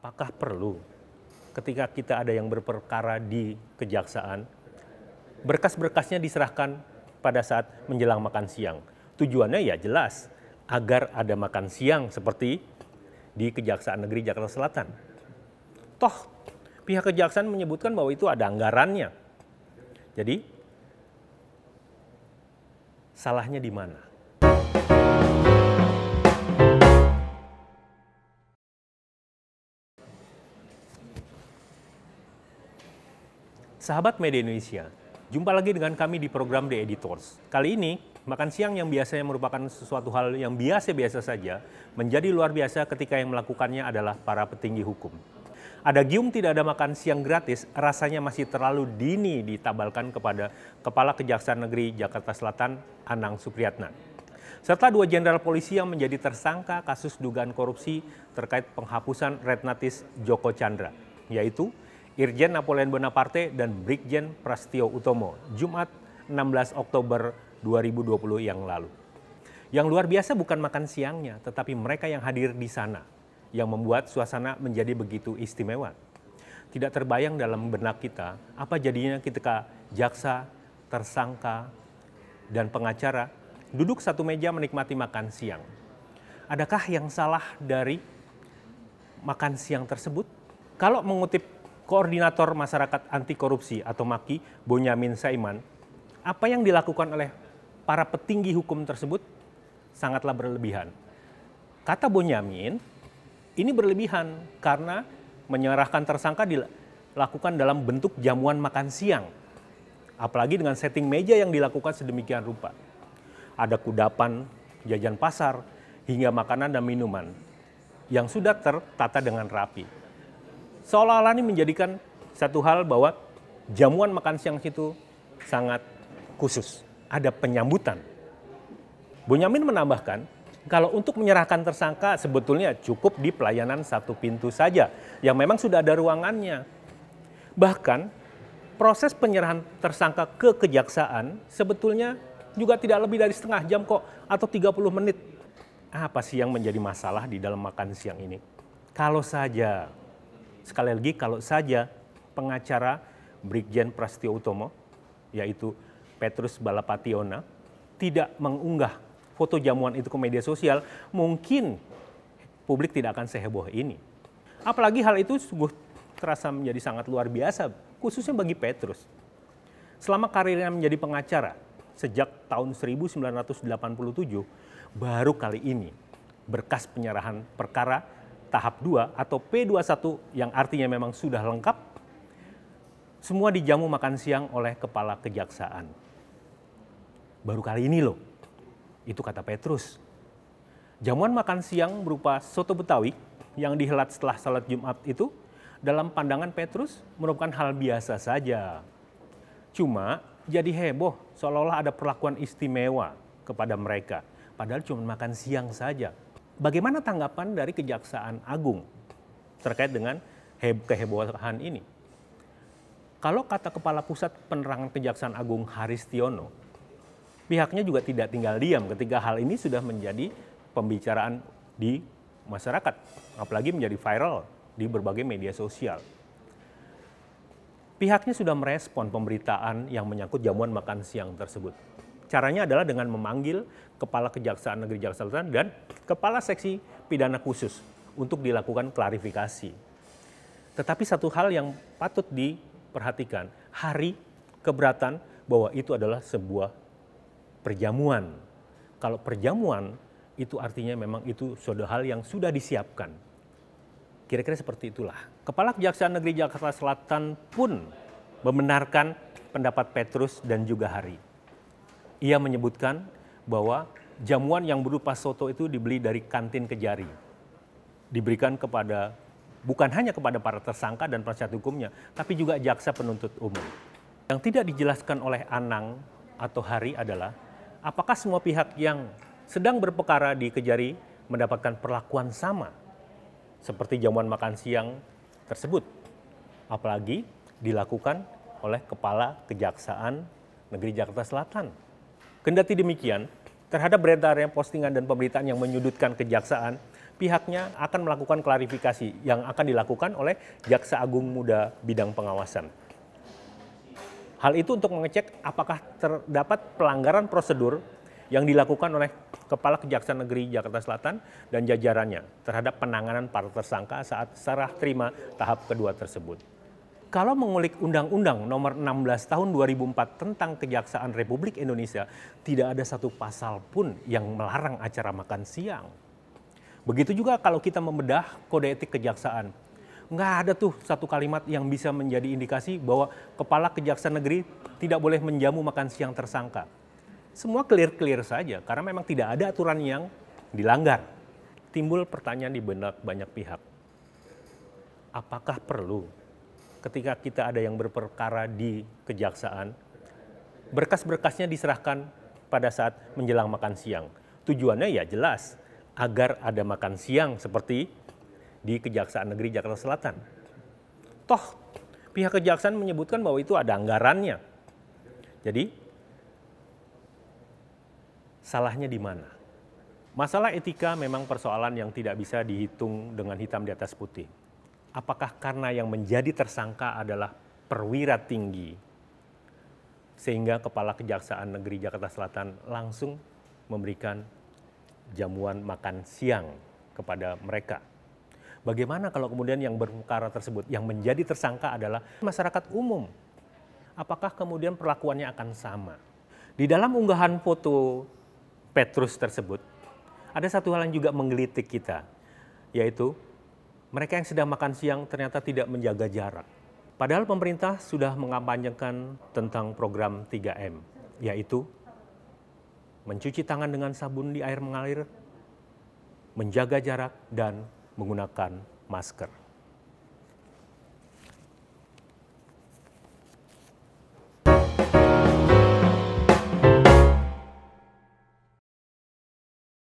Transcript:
apakah perlu ketika kita ada yang berperkara di kejaksaan, berkas-berkasnya diserahkan pada saat menjelang makan siang. Tujuannya ya jelas, agar ada makan siang seperti di Kejaksaan Negeri Jakarta Selatan. Toh, pihak kejaksaan menyebutkan bahwa itu ada anggarannya. Jadi, salahnya di mana? Sahabat Media Indonesia, jumpa lagi dengan kami di program The Editors. Kali ini, makan siang yang biasanya merupakan sesuatu hal yang biasa-biasa saja, menjadi luar biasa ketika yang melakukannya adalah para petinggi hukum. Ada gium tidak ada makan siang gratis, rasanya masih terlalu dini ditabalkan kepada Kepala Kejaksaan Negeri Jakarta Selatan, Anang Supriyatna. Serta dua jenderal polisi yang menjadi tersangka kasus dugaan korupsi terkait penghapusan retnatis Joko Chandra, yaitu Irjen Napoleon Bonaparte dan Brigjen Prastio Utomo Jumat 16 Oktober 2020 yang lalu. Yang luar biasa bukan makan siangnya, tetapi mereka yang hadir di sana yang membuat suasana menjadi begitu istimewa. Tidak terbayang dalam benak kita apa jadinya ketika jaksa, tersangka, dan pengacara duduk satu meja menikmati makan siang. Adakah yang salah dari makan siang tersebut? Kalau mengutip Koordinator Masyarakat Anti Korupsi atau MAKI, Bonyamin Saiman, apa yang dilakukan oleh para petinggi hukum tersebut sangatlah berlebihan. Kata Bonyamin, ini berlebihan karena menyerahkan tersangka dilakukan dalam bentuk jamuan makan siang. Apalagi dengan setting meja yang dilakukan sedemikian rupa. Ada kudapan, jajan pasar, hingga makanan dan minuman yang sudah tertata dengan rapi seolah-olah ini menjadikan satu hal bahwa jamuan makan siang situ sangat khusus. Ada penyambutan. Bonyamin menambahkan, kalau untuk menyerahkan tersangka sebetulnya cukup di pelayanan satu pintu saja yang memang sudah ada ruangannya. Bahkan proses penyerahan tersangka ke kejaksaan sebetulnya juga tidak lebih dari setengah jam kok atau 30 menit. Apa sih yang menjadi masalah di dalam makan siang ini? Kalau saja sekali lagi kalau saja pengacara Brigjen Prastio Utomo, yaitu Petrus Balapationa, tidak mengunggah foto jamuan itu ke media sosial, mungkin publik tidak akan seheboh ini. Apalagi hal itu sungguh terasa menjadi sangat luar biasa, khususnya bagi Petrus. Selama karirnya menjadi pengacara, sejak tahun 1987, baru kali ini berkas penyerahan perkara tahap 2 atau P21 yang artinya memang sudah lengkap, semua dijamu makan siang oleh kepala kejaksaan. Baru kali ini loh, itu kata Petrus. Jamuan makan siang berupa soto betawi yang dihelat setelah salat Jumat itu dalam pandangan Petrus merupakan hal biasa saja. Cuma jadi heboh seolah-olah ada perlakuan istimewa kepada mereka. Padahal cuma makan siang saja Bagaimana tanggapan dari Kejaksaan Agung terkait dengan kehebohan ini? Kalau kata Kepala Pusat Penerangan Kejaksaan Agung Haristiono, pihaknya juga tidak tinggal diam ketika hal ini sudah menjadi pembicaraan di masyarakat, apalagi menjadi viral di berbagai media sosial. Pihaknya sudah merespon pemberitaan yang menyangkut jamuan makan siang tersebut. Caranya adalah dengan memanggil Kepala Kejaksaan Negeri Jakarta Selatan dan Kepala Seksi Pidana Khusus untuk dilakukan klarifikasi. Tetapi satu hal yang patut diperhatikan, hari keberatan bahwa itu adalah sebuah perjamuan. Kalau perjamuan itu artinya memang itu sudah hal yang sudah disiapkan. Kira-kira seperti itulah. Kepala Kejaksaan Negeri Jakarta Selatan pun membenarkan pendapat Petrus dan juga Hari ia menyebutkan bahwa jamuan yang berupa soto itu dibeli dari kantin Kejari. Diberikan kepada bukan hanya kepada para tersangka dan penasihat hukumnya, tapi juga jaksa penuntut umum. Yang tidak dijelaskan oleh Anang atau Hari adalah apakah semua pihak yang sedang berperkara di Kejari mendapatkan perlakuan sama seperti jamuan makan siang tersebut. Apalagi dilakukan oleh Kepala Kejaksaan Negeri Jakarta Selatan Kendati demikian, terhadap beredarnya postingan dan pemberitaan yang menyudutkan kejaksaan, pihaknya akan melakukan klarifikasi yang akan dilakukan oleh Jaksa Agung Muda Bidang Pengawasan. Hal itu untuk mengecek apakah terdapat pelanggaran prosedur yang dilakukan oleh Kepala Kejaksaan Negeri Jakarta Selatan dan jajarannya terhadap penanganan para tersangka saat serah terima tahap kedua tersebut kalau mengulik Undang-Undang Nomor 16 Tahun 2004 tentang Kejaksaan Republik Indonesia, tidak ada satu pasal pun yang melarang acara makan siang. Begitu juga kalau kita membedah kode etik kejaksaan. Nggak ada tuh satu kalimat yang bisa menjadi indikasi bahwa kepala kejaksaan negeri tidak boleh menjamu makan siang tersangka. Semua clear-clear saja karena memang tidak ada aturan yang dilanggar. Timbul pertanyaan di benak banyak pihak. Apakah perlu ketika kita ada yang berperkara di kejaksaan, berkas-berkasnya diserahkan pada saat menjelang makan siang. Tujuannya ya jelas, agar ada makan siang seperti di Kejaksaan Negeri Jakarta Selatan. Toh, pihak kejaksaan menyebutkan bahwa itu ada anggarannya. Jadi, salahnya di mana? Masalah etika memang persoalan yang tidak bisa dihitung dengan hitam di atas putih apakah karena yang menjadi tersangka adalah perwira tinggi sehingga kepala kejaksaan negeri Jakarta Selatan langsung memberikan jamuan makan siang kepada mereka. Bagaimana kalau kemudian yang berkarat tersebut yang menjadi tersangka adalah masyarakat umum? Apakah kemudian perlakuannya akan sama? Di dalam unggahan foto Petrus tersebut, ada satu hal yang juga menggelitik kita, yaitu mereka yang sedang makan siang ternyata tidak menjaga jarak. Padahal pemerintah sudah mengampanyekan tentang program 3M, yaitu mencuci tangan dengan sabun di air mengalir, menjaga jarak, dan menggunakan masker.